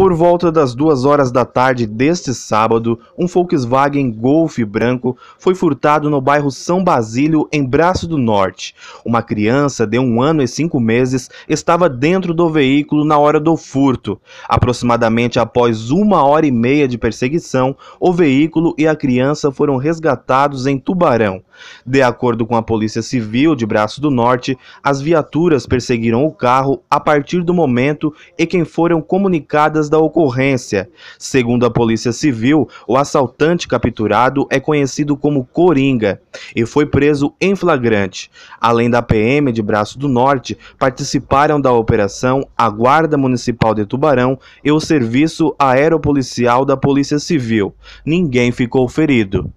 Por volta das duas horas da tarde deste sábado, um Volkswagen Golf branco foi furtado no bairro São Basílio, em Braço do Norte. Uma criança de um ano e cinco meses estava dentro do veículo na hora do furto. Aproximadamente após uma hora e meia de perseguição, o veículo e a criança foram resgatados em Tubarão. De acordo com a Polícia Civil de Braço do Norte, as viaturas perseguiram o carro a partir do momento em que foram comunicadas da ocorrência. Segundo a Polícia Civil, o assaltante capturado é conhecido como Coringa e foi preso em flagrante. Além da PM de Braço do Norte, participaram da operação a Guarda Municipal de Tubarão e o Serviço Aeropolicial da Polícia Civil. Ninguém ficou ferido.